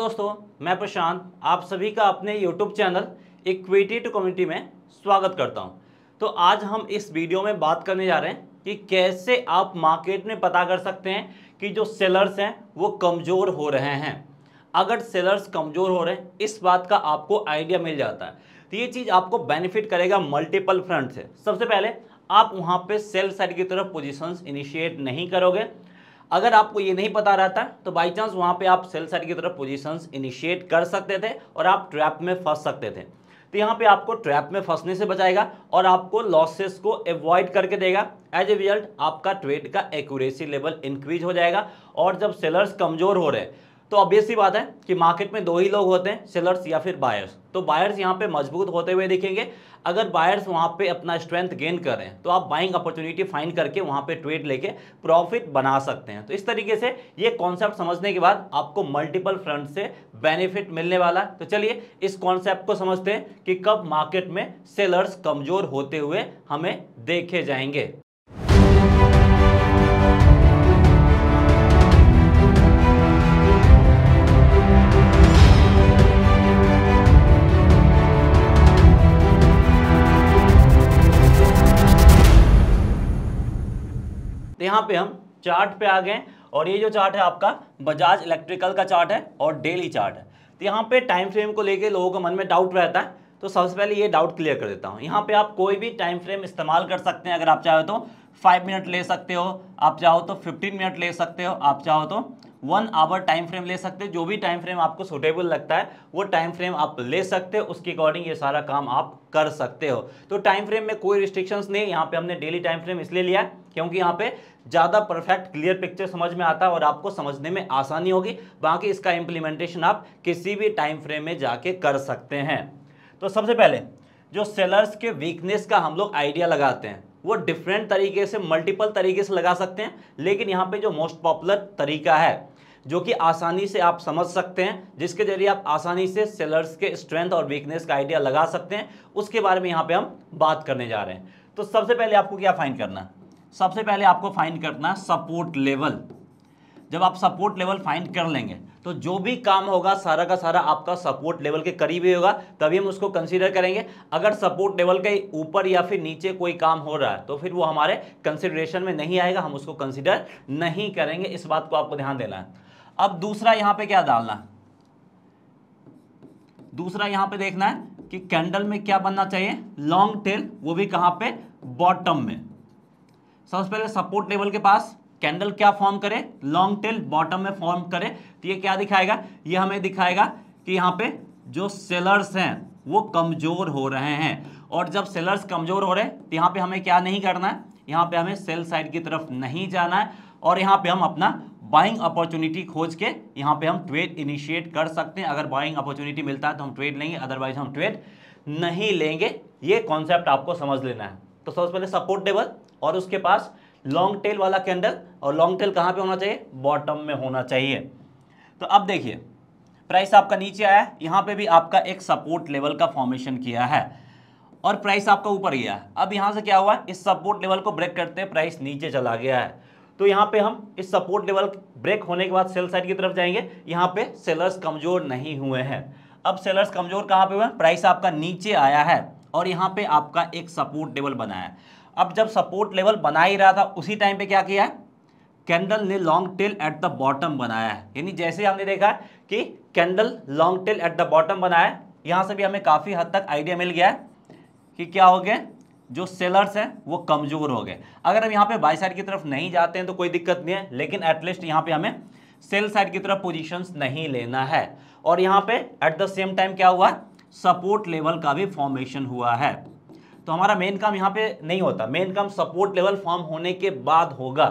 दोस्तों मैं प्रशांत आप सभी का अपने YouTube channel equity to community में स्वागत करता हूं तो आज हम इस वीडियो में बात करने जा रहे हैं कि कैसे आप मार्केट में पता कर सकते हैं कि जो सेलर्स हैं वो कमज़ोर हो रहे हैं अगर सेलर्स कमज़ोर हो रहे हैं इस बात का आपको आइडिया मिल जाता है तो ये चीज़ आपको बेनिफिट करेगा मल्टीपल फ्रंट से सबसे पहले आप वहाँ पर सेल साइड की तरफ पोजिशंस इनिशिएट नहीं करोगे अगर आपको ये नहीं पता रहता तो बाई चांस वहाँ पे आप सेल साइड की तरफ पोजीशंस इनिशिएट कर सकते थे और आप ट्रैप में फंस सकते थे तो यहाँ पे आपको ट्रैप में फंसने से बचाएगा और आपको लॉसेस को एवॉइड करके देगा एज ए रिजल्ट आपका ट्रेड का एक्यूरेसी लेवल इंक्रीज हो जाएगा और जब सेलर्स कमज़ोर हो रहे हैं तो ऑब्वियस ही बात है कि मार्केट में दो ही लोग होते हैं सेलर्स या फिर बायर्स तो बायर्स यहाँ पे मजबूत होते हुए दिखेंगे अगर बायर्स वहाँ पे अपना स्ट्रेंथ गेन करें तो आप बाइंग अपॉर्चुनिटी फाइंड करके वहाँ पे ट्रेड लेके प्रॉफिट बना सकते हैं तो इस तरीके से ये कॉन्सेप्ट समझने के बाद आपको मल्टीपल फ्रंट से बेनिफिट मिलने वाला तो चलिए इस कॉन्सेप्ट को समझते हैं कि कब मार्केट में सेलर्स कमज़ोर होते हुए हमें देखे जाएंगे तो यहाँ पे हम चार्ट पे आ गए और ये जो चार्ट है आपका बजाज इलेक्ट्रिकल का चार्ट है और डेली चार्ट है तो यहाँ पे टाइम फ्रेम को लेके लोगों के मन में डाउट रहता है तो सबसे पहले ये डाउट क्लियर कर देता हूँ यहाँ पे आप कोई भी टाइम फ्रेम इस्तेमाल कर सकते हैं अगर आप चाहो तो फाइव मिनट ले सकते हो आप चाहो तो फिफ्टीन मिनट ले सकते हो आप चाहो तो वन आवर टाइम फ्रेम ले सकते हैं जो भी टाइम फ्रेम आपको सुटेबल लगता है वो टाइम फ्रेम आप ले सकते हो उसके अकॉर्डिंग ये सारा काम आप कर सकते हो तो टाइम फ्रेम में कोई रिस्ट्रिक्शंस नहीं यहाँ पे हमने डेली टाइम फ्रेम इसलिए लिया क्योंकि यहाँ पे ज़्यादा परफेक्ट क्लियर पिक्चर समझ में आता है और आपको समझने में आसानी होगी बाकी इसका इम्प्लीमेंटेशन आप किसी भी टाइम फ्रेम में जाके कर सकते हैं तो सबसे पहले जो सेलर्स के वीकनेस का हम लोग आइडिया लगाते हैं वो डिफरेंट तरीके से मल्टीपल तरीके से लगा सकते हैं लेकिन यहाँ पे जो मोस्ट पॉपुलर तरीका है जो कि आसानी से आप समझ सकते हैं जिसके जरिए आप आसानी से सेलर्स के स्ट्रेंथ और वीकनेस का आइडिया लगा सकते हैं उसके बारे में यहाँ पे हम बात करने जा रहे हैं तो सबसे पहले आपको क्या फाइन करना सबसे पहले आपको फाइन करना है सपोर्ट लेवल जब आप सपोर्ट लेवल फाइंड कर लेंगे तो जो भी काम होगा सारा का सारा आपका सपोर्ट लेवल के करीब ही होगा तभी हम उसको कंसीडर करेंगे अगर सपोर्ट लेवल के ऊपर या फिर नीचे कोई काम हो रहा है तो फिर वो हमारे कंसिडरेशन में नहीं आएगा हम उसको कंसीडर नहीं करेंगे इस बात को आपको ध्यान देना है अब दूसरा यहां पे क्या डालना है दूसरा यहां पे देखना है कि कैंडल में क्या बनना चाहिए लॉन्ग टेल वो भी कहां पे बॉटम में सबसे पहले सपोर्ट लेवल के पास कैंडल क्या फॉर्म करे लॉन्ग टेल बॉटम में फॉर्म करे तो ये क्या दिखाएगा ये हमें दिखाएगा कि यहाँ पे जो सेलर्स हैं वो कमज़ोर हो रहे हैं और जब सेलर्स कमज़ोर हो रहे हैं तो यहां पे हमें क्या नहीं करना है यहां पे हमें सेल साइड की तरफ नहीं जाना है और यहां पे हम अपना बाइंग अपॉर्चुनिटी खोज के यहाँ पे हम ट्रेड इनिशिएट कर सकते हैं अगर बाइंग अपॉर्चुनिटी मिलता है तो हम ट्रेड लेंगे अदरवाइज हम ट्रेड नहीं लेंगे ये कॉन्सेप्ट आपको समझ लेना है तो सबसे पहले सपोर्ट लेवल और उसके पास लॉन्ग टेल वाला कैंडल और लॉन्ग टेल कहाँ पे होना चाहिए बॉटम में होना चाहिए तो अब देखिए प्राइस आपका नीचे आया यहाँ पे भी आपका एक सपोर्ट लेवल का फॉर्मेशन किया है और प्राइस आपका ऊपर गया है अब यहाँ से क्या हुआ इस सपोर्ट लेवल को ब्रेक करते प्राइस नीचे चला गया है तो यहाँ पे हम इस सपोर्ट लेवल ब्रेक होने के बाद सेल साइड की तरफ जाएंगे यहाँ पे सेलर्स कमजोर नहीं हुए हैं अब सेलर्स कमजोर कहाँ पे हुए प्राइस आपका नीचे आया है और यहाँ पे आपका एक सपोर्ट लेवल बनाया है अब जब सपोर्ट लेवल बना ही रहा था उसी टाइम पे क्या किया है कैंडल ने long tail at the bottom बनाया है यानी जैसे हमने देखा कि candle long tail at the bottom बनाया है यहाँ से भी हमें काफ़ी हद तक आइडिया मिल गया है कि क्या हो गया जो सेलर्स हैं वो कमज़ोर हो गए अगर हम यहाँ पे बाई साइड की तरफ नहीं जाते हैं तो कोई दिक्कत नहीं है लेकिन एटलीस्ट यहाँ पे हमें सेल साइड की तरफ पोजीशंस नहीं लेना है और यहाँ पे एट द सेम टाइम क्या हुआ सपोर्ट लेवल का भी फॉर्मेशन हुआ है तो हमारा मेन काम यहाँ पे नहीं होता मेन काम सपोर्ट लेवल फॉर्म होने के बाद होगा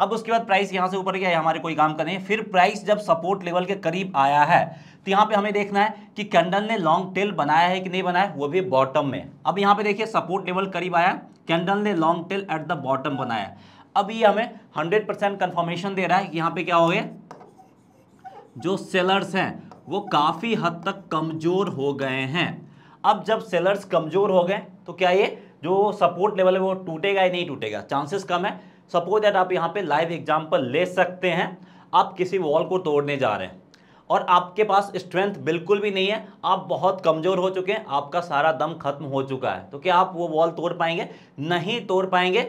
अब उसके बाद प्राइस यहाँ से ऊपर गया हमारे कोई काम करें फिर प्राइस जब सपोर्ट लेवल के करीब आया है तो यहाँ पे हमें देखना है कि कैंडल ने लॉन्ग टेल बनाया है कि नहीं बनाया वो भी बॉटम में अब यहाँ पे देखिए सपोर्ट लेवल करीब आया कैंडल ने long tail at the bottom बनाया अब ये हमें हंड्रेड परसेंट कन्फर्मेशन दे रहा है यहाँ पे क्या हो गया जो सेलर्स हैं वो काफ़ी हद तक कमज़ोर हो गए हैं अब जब सेलर्स कमज़ोर हो गए तो क्या ये जो सपोर्ट लेवल है वो टूटेगा या नहीं टूटेगा चांसेस कम है सपोज दैट आप यहाँ पे लाइव एग्जाम्पल ले सकते हैं आप किसी वॉल को तोड़ने जा रहे हैं और आपके पास स्ट्रेंथ बिल्कुल भी नहीं है आप बहुत कमज़ोर हो चुके हैं आपका सारा दम खत्म हो चुका है तो क्या आप वो वॉल तोड़ पाएंगे नहीं तोड़ पाएंगे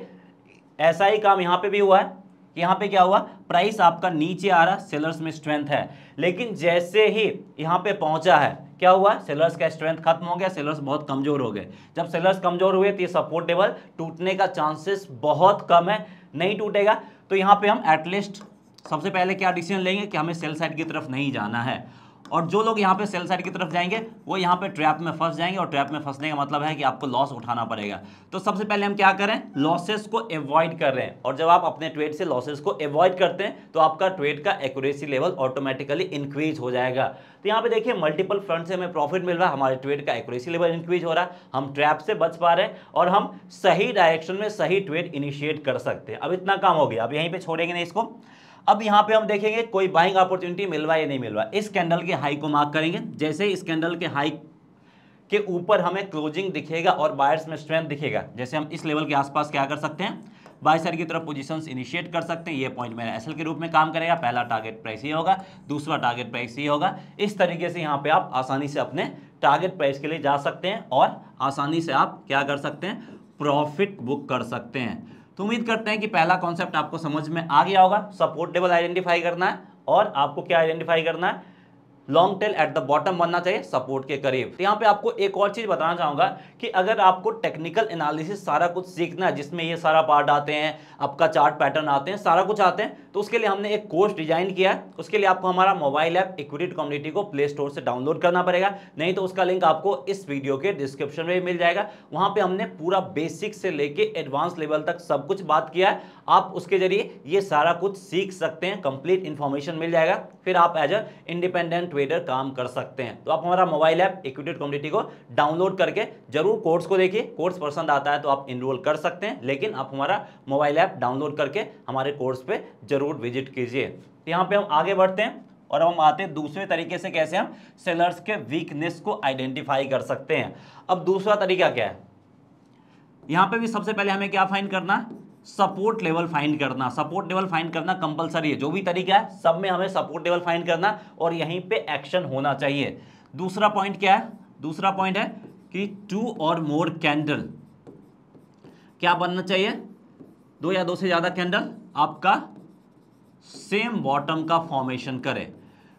ऐसा ही काम यहाँ पे भी हुआ है यहाँ पे क्या हुआ प्राइस आपका नीचे आ रहा सेलर्स में स्ट्रेंथ है लेकिन जैसे ही यहाँ पे पहुंचा है क्या हुआ सेलर्स का स्ट्रेंथ खत्म हो गया सेलर्स बहुत कमजोर हो गए जब सेलर्स कमजोर हुए तो ये सपोर्टेबल टूटने का चांसेस बहुत कम है नहीं टूटेगा तो यहाँ पे हम एटलीस्ट सबसे पहले क्या डिसीजन लेंगे कि हमें सेल साइड की तरफ नहीं जाना है और जो लोग यहाँ पे सेल साइड की तरफ जाएंगे वो यहाँ पे ट्रैप में फंस जाएंगे और ट्रैप में फंसने का मतलब है कि आपको लॉस उठाना पड़ेगा तो सबसे पहले हम क्या करें लॉसेस को एवॉइड कर रहे हैं और जब आप अपने ट्रेड से लॉसेस को एवॉइड करते हैं तो आपका ट्रेड का एक्यूरेसी लेवल ऑटोमेटिकली इंक्रीज हो जाएगा तो यहाँ पे देखिए मल्टीपल फ्रंट से हमें प्रॉफिट मिल रहा है हमारे ट्रेड का एक्यूरेसी लेवल इंक्रीज हो रहा है हम ट्रैप से बच पा रहे हैं और हम सही डायरेक्शन में सही ट्रेड इनिशिएट कर सकते हैं अब इतना काम हो गया अब यहीं पर छोड़ेंगे नहीं इसको अब यहाँ पे हम देखेंगे कोई बाइंग अपॉर्चुनिटी मिल रहा या नहीं मिल रहा इस कैंडल के हाई को मार्क करेंगे जैसे इस कैंडल के हाई के ऊपर हमें क्लोजिंग दिखेगा और बायर्स में स्ट्रेंथ दिखेगा जैसे हम इस लेवल के आसपास क्या कर सकते हैं बायसर की तरफ पोजीशन इनिशिएट कर सकते हैं ये पॉइंट मेरा एसएल के रूप में काम करेगा पहला टारगेट प्राइस ये होगा दूसरा टारगेट प्राइस ये होगा इस तरीके से यहाँ पे आप आसानी से अपने टारगेट प्राइस के लिए जा सकते हैं और आसानी से आप क्या कर सकते हैं प्रॉफिट बुक कर सकते हैं तो उम्मीद करते हैं कि पहला कॉन्सेप्ट आपको समझ में आ गया होगा सपोर्टेबल आइडेंटिफाई करना है और आपको क्या आइडेंटिफाई करना है long tail at the bottom बनना चाहिए सपोर्ट के करीब तो यहाँ पे आपको एक और चीज़ बताना चाहूंगा कि अगर आपको टेक्निकल एनालिसिस सारा कुछ सीखना है जिसमें ये सारा पार्ट आते हैं आपका चार्ट पैटर्न आते हैं सारा कुछ आते हैं तो उसके लिए हमने एक कोर्स डिजाइन किया है उसके लिए आपको हमारा मोबाइल ऐप इक्विटेड कम्युनिटी को प्ले स्टोर से डाउनलोड करना पड़ेगा नहीं तो उसका लिंक आपको इस वीडियो के डिस्क्रिप्शन में मिल जाएगा वहाँ पर हमने पूरा बेसिक से लेके एडवांस लेवल तक सब कुछ बात किया है आप उसके जरिए ये सारा कुछ सीख सकते हैं कंप्लीट इन्फॉर्मेशन मिल जाएगा फिर आप एज अ इंडिपेंडेंट ट्रेडर काम कर सकते हैं तो आप हमारा मोबाइल ऐप इक्विटेड कम्युनिटी को डाउनलोड करके जरूर थ्रू कोर्स को देखिए कोर्स पसंद आता है तो आप इनरोल कर सकते हैं लेकिन आप हमारा मोबाइल ऐप डाउनलोड करके हमारे कोर्स पे जरूर विजिट कीजिए तो यहाँ पे हम आगे बढ़ते हैं और अब हम आते हैं दूसरे तरीके से कैसे हम सेलर्स के वीकनेस को आइडेंटिफाई कर सकते हैं अब दूसरा तरीका क्या है यहाँ पे भी सबसे पहले हमें क्या फाइन करना सपोर्ट लेवल फाइंड करना सपोर्ट लेवल फाइंड करना कंपलसरी है जो भी तरीका है सब में हमें सपोर्ट लेवल फाइंड करना और यहीं पे एक्शन होना चाहिए दूसरा पॉइंट क्या है दूसरा पॉइंट है कि टू और मोर कैंडल क्या बनना चाहिए दो या दो से ज़्यादा कैंडल आपका सेम बॉटम का फॉर्मेशन करे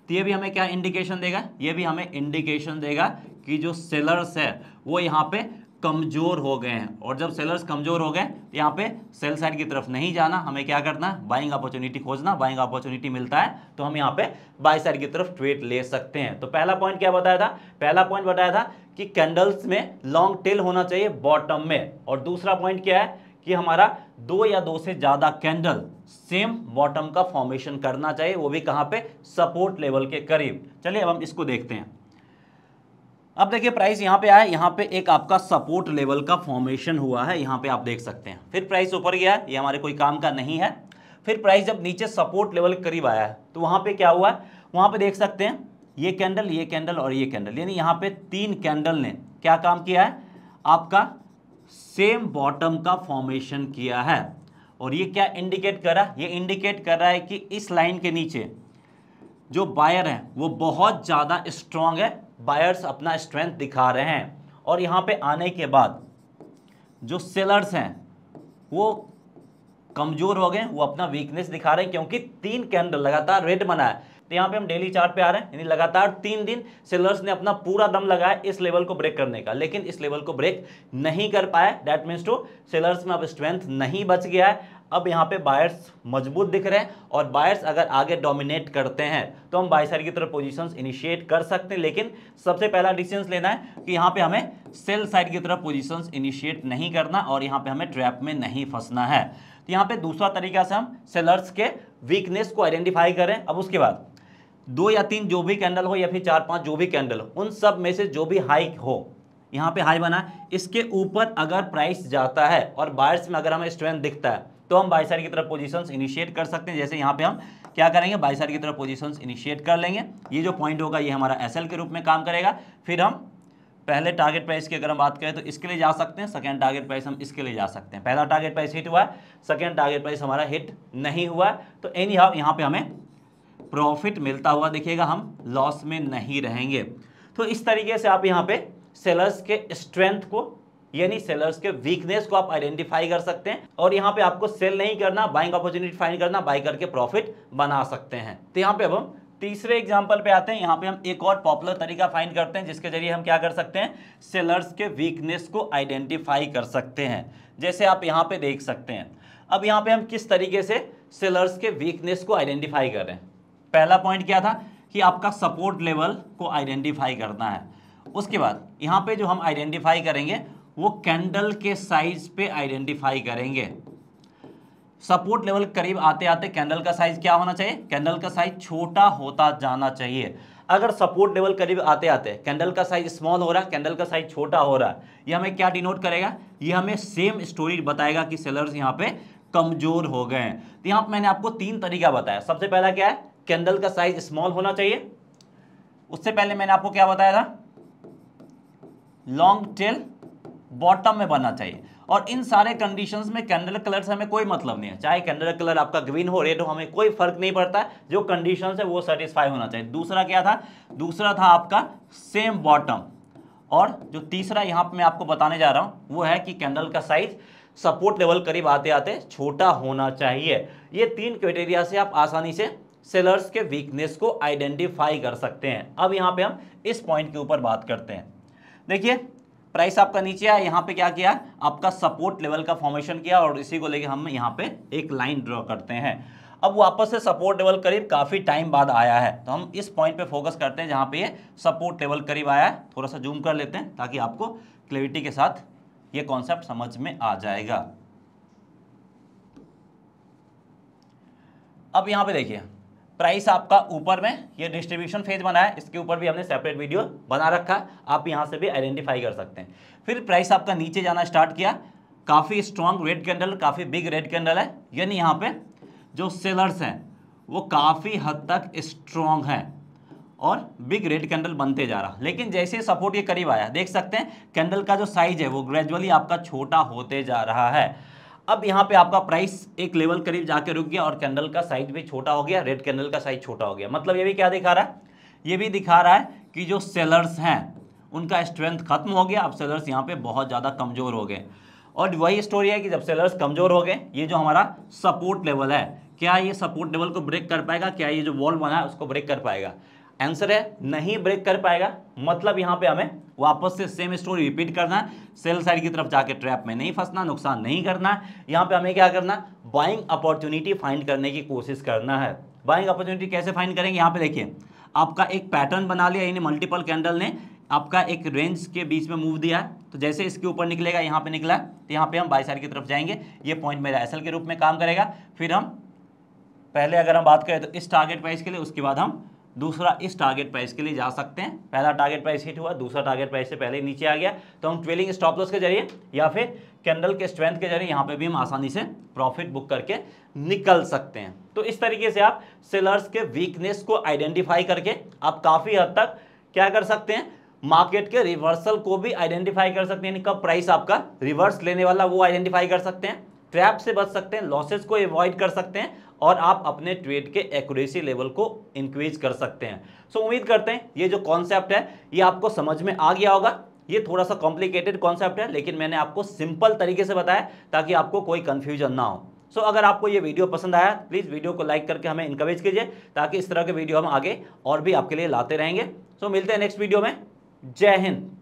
तो ये भी हमें क्या इंडिकेशन देगा ये भी हमें इंडिकेशन देगा कि जो सेलर्स है वो यहाँ पे कमज़ोर हो गए हैं और जब सेलर्स कमज़ोर हो गए तो यहाँ पे सेल साइड की तरफ नहीं जाना हमें क्या करना है बाइंग अपॉर्चुनिटी खोजना बाइंग अपॉर्चुनिटी मिलता है तो हम यहाँ पे बाई साइड की तरफ ट्रेड ले सकते हैं तो पहला पॉइंट क्या बताया था पहला पॉइंट बताया था कि कैंडल्स में लॉन्ग टेल होना चाहिए बॉटम में और दूसरा पॉइंट क्या है कि हमारा दो या दो से ज़्यादा कैंडल सेम बॉटम का फॉर्मेशन करना चाहिए वो भी कहाँ पे सपोर्ट लेवल के करीब चलिए अब हम इसको देखते हैं अब देखिए प्राइस यहाँ पे आया यहाँ पे एक आपका सपोर्ट लेवल का फॉर्मेशन हुआ है यहाँ पे आप देख सकते हैं फिर प्राइस ऊपर गया है ये हमारे कोई काम का नहीं है फिर प्राइस जब नीचे सपोर्ट लेवल के करीब आया है तो वहाँ पर क्या हुआ है वहाँ पर देख सकते हैं ये कैंडल ये कैंडल और ये कैंडल यानी यहाँ पे तीन कैंडल ने क्या काम किया है आपका सेम बॉटम का फॉर्मेशन किया है और ये क्या इंडिकेट कर रहा है ये इंडिकेट कर रहा है कि इस लाइन के नीचे जो बायर हैं वो बहुत ज़्यादा स्ट्रांग है बायर्स अपना स्ट्रेंथ दिखा रहे हैं और यहाँ पे आने के बाद जो सेलर्स हैं वो कमज़ोर हो गए वो अपना वीकनेस दिखा रहे हैं क्योंकि तीन कैंडल लगातार रेड बना है तो यहाँ पे हम डेली चार्ट पे आ रहे हैं यानी लगातार तीन दिन सेलर्स ने अपना पूरा दम लगाया इस लेवल को ब्रेक करने का लेकिन इस लेवल को ब्रेक नहीं कर पाया डैट मीन्स टू सेलर्स में अब स्ट्रेंथ नहीं बच गया है अब यहाँ पे बायर्स मजबूत दिख रहे हैं और बायर्स अगर आगे डोमिनेट करते हैं तो हम साइड की तरफ पोजीशंस इनिशिएट कर सकते हैं लेकिन सबसे पहला डिसीजन लेना है कि यहाँ पे हमें सेल साइड की तरफ पोजीशंस इनिशिएट नहीं करना और यहाँ पे हमें ट्रैप में नहीं फंसना है तो यहाँ पे दूसरा तरीका से हम सेलर्स के वीकनेस को आइडेंटिफाई करें अब उसके बाद दो या तीन जो भी कैंडल हो या फिर चार पांच जो भी कैंडल हो उन सब में से जो भी हाई हो यहाँ पे हाई बना इसके ऊपर अगर प्राइस जाता है और बायर्स में अगर हमें स्ट्रेंथ दिखता है तो हम बाईसार की तरफ पोजीशंस इनिशिएट कर सकते हैं जैसे यहाँ पे हम क्या करेंगे बाईसार की तरफ पोजीशंस इनिशिएट कर लेंगे ये जो पॉइंट होगा ये हमारा एस के रूप में काम करेगा फिर हम पहले टारगेट प्राइस की अगर हम बात करें तो इसके लिए जा सकते हैं सेकेंड टारगेट प्राइस हम इसके लिए जा सकते हैं पहला टारगेट प्राइस हिट हुआ है सेकेंड टारगेट प्राइस हमारा हिट नहीं हुआ है तो एनी हाउ यहाँ पे हमें प्रॉफिट मिलता हुआ देखिएगा हम लॉस में नहीं रहेंगे तो इस तरीके से आप यहाँ पे सेलर्स के स्ट्रेंथ को यानी सेलर्स के वीकनेस को आप आइडेंटिफाई कर सकते हैं और यहाँ पे आपको सेल नहीं करना बाइंग अपॉर्चुनिटी फाइन करना बाई करके प्रॉफिट बना सकते हैं तो यहाँ पे अब हम तीसरे एग्जाम्पल पे आते हैं यहाँ पे हम एक और पॉपुलर तरीका फाइंड करते हैं जिसके जरिए हम क्या कर सकते हैं सेलर्स के वीकनेस को आइडेंटिफाई कर सकते हैं जैसे आप यहाँ पे देख सकते हैं अब यहाँ पे हम किस तरीके से सेलर्स के वीकनेस को आइडेंटिफाई कर रहे हैं पहला पॉइंट क्या था कि आपका सपोर्ट लेवल को आइडेंटिफाई करना है उसके बाद यहाँ पे जो हम आइडेंटिफाई करेंगे वो कैंडल के साइज पे आइडेंटिफाई करेंगे सपोर्ट लेवल करीब आते आते कैंडल का साइज क्या होना चाहिए कैंडल का साइज छोटा होता जाना चाहिए अगर सपोर्ट लेवल करीब आते आते कैंडल का साइज स्मॉल हो रहा है कैंडल का साइज छोटा हो रहा है यह हमें क्या डिनोट करेगा ये हमें सेम स्टोरी बताएगा कि सेलर्स यहाँ पे कमजोर हो गए हैं तो यहाँ मैंने आपको तीन तरीका बताया सबसे पहला क्या है कैंडल का साइज स्मॉल होना चाहिए उससे पहले मैंने आपको क्या बताया था लॉन्ग टेल बॉटम में बनना चाहिए और इन सारे कंडीशंस में कैंडल कलर से हमें कोई मतलब नहीं है चाहे कैंडल कलर आपका ग्रीन हो रेड हो हमें कोई फर्क नहीं पड़ता जो कंडीशंस है वो सेटिस्फाई होना चाहिए दूसरा क्या था दूसरा था आपका सेम बॉटम और जो तीसरा यहाँ पर मैं आपको बताने जा रहा हूँ वो है कि कैंडल का साइज सपोर्ट लेवल करीब आते आते छोटा होना चाहिए ये तीन क्राइटेरिया से आप आसानी से सेलर्स के वीकनेस को आइडेंटिफाई कर सकते हैं अब यहाँ पे हम इस पॉइंट के ऊपर बात करते हैं देखिए प्राइस आपका नीचे आया यहाँ पे क्या किया आपका सपोर्ट लेवल का फॉर्मेशन किया और इसी को लेके हम यहाँ पे एक लाइन ड्रॉ करते हैं अब वापस से सपोर्ट लेवल करीब काफ़ी टाइम बाद आया है तो हम इस पॉइंट पर फोकस करते हैं जहाँ पे ये सपोर्ट लेवल करीब आया है थोड़ा सा जूम कर लेते हैं ताकि आपको क्लियरिटी के साथ ये कॉन्सेप्ट समझ में आ जाएगा अब यहाँ पे देखिए प्राइस आपका ऊपर में ये डिस्ट्रीब्यूशन फेज बना है इसके ऊपर भी हमने सेपरेट वीडियो बना रखा है आप यहाँ से भी आइडेंटिफाई कर सकते हैं फिर प्राइस आपका नीचे जाना स्टार्ट किया काफ़ी स्ट्रॉन्ग रेड कैंडल काफ़ी बिग रेड कैंडल है यानी यहाँ पे जो सेलर्स हैं वो काफ़ी हद तक स्ट्रॉन्ग हैं और बिग रेड कैंडल बनते जा रहा लेकिन जैसे सपोर्ट के करीब आया देख सकते हैं कैंडल का जो साइज है वो ग्रेजुअली आपका छोटा होते जा रहा है अब यहाँ पे आपका प्राइस एक लेवल करीब जाके रुक गया और कैंडल का साइज भी छोटा हो गया रेड कैंडल का साइज छोटा हो गया मतलब ये भी क्या दिखा रहा है ये भी दिखा रहा है कि जो सेलर्स हैं उनका स्ट्रेंथ खत्म हो गया अब सेलर्स यहाँ पे बहुत ज़्यादा कमज़ोर हो गए और वही स्टोरी है कि जब सेलर्स कमज़ोर हो गए ये जो हमारा सपोर्ट लेवल है क्या ये सपोर्ट लेवल को ब्रेक कर पाएगा क्या ये जो वॉल बना है उसको ब्रेक कर पाएगा आंसर है नहीं ब्रेक कर पाएगा मतलब यहाँ पे हमें वापस से सेम स्टोरी रिपीट करना है सेल साइड की तरफ जाके ट्रैप में नहीं फंसना नुकसान नहीं करना है यहाँ पे हमें क्या करना बाइंग अपॉर्चुनिटी फाइंड करने की कोशिश करना है बाइंग अपॉर्चुनिटी कैसे फाइंड करेंगे यहाँ पे देखिए आपका एक पैटर्न बना लिया यानी मल्टीपल कैंडल ने आपका एक रेंज के बीच में मूव दिया तो जैसे इसके ऊपर निकलेगा यहाँ पे निकला तो यहाँ पे हम बाई साइड की तरफ जाएंगे ये पॉइंट मेरा एसएल के रूप में काम करेगा फिर हम पहले अगर हम बात करें तो इस टारगेट प्राइस के लिए उसके बाद हम दूसरा इस टारगेट प्राइस के लिए जा सकते हैं पहला टारगेट प्राइस हिट हुआ दूसरा टारगेट प्राइस से पहले नीचे आ गया तो हम ट्वेलिंग स्टॉप लॉस के जरिए या फिर कैंडल के स्ट्रेंथ के जरिए यहाँ पे भी हम आसानी से प्रॉफिट बुक करके निकल सकते हैं तो इस तरीके से आप सेलर्स के वीकनेस को आइडेंटिफाई करके आप काफ़ी हद तक क्या कर सकते हैं मार्केट के रिवर्सल को भी आइडेंटिफाई कर सकते हैं यानी कब प्राइस आपका रिवर्स लेने वाला वो आइडेंटिफाई कर सकते हैं ट्रैप से बच सकते हैं लॉसेज को अवॉइड कर सकते हैं और आप अपने ट्रेड के एक्यूरेसी लेवल को इंक्रीज कर सकते हैं सो so, उम्मीद करते हैं ये जो कॉन्सेप्ट है ये आपको समझ में आ गया होगा ये थोड़ा सा कॉम्प्लिकेटेड कॉन्सेप्ट है लेकिन मैंने आपको सिंपल तरीके से बताया ताकि आपको कोई कन्फ्यूजन ना हो सो so, अगर आपको ये वीडियो पसंद आया प्लीज़ वीडियो को लाइक करके हमें इंकरेज कीजिए ताकि इस तरह के वीडियो हम आगे और भी आपके लिए लाते रहेंगे सो so, मिलते हैं नेक्स्ट वीडियो में जय हिंद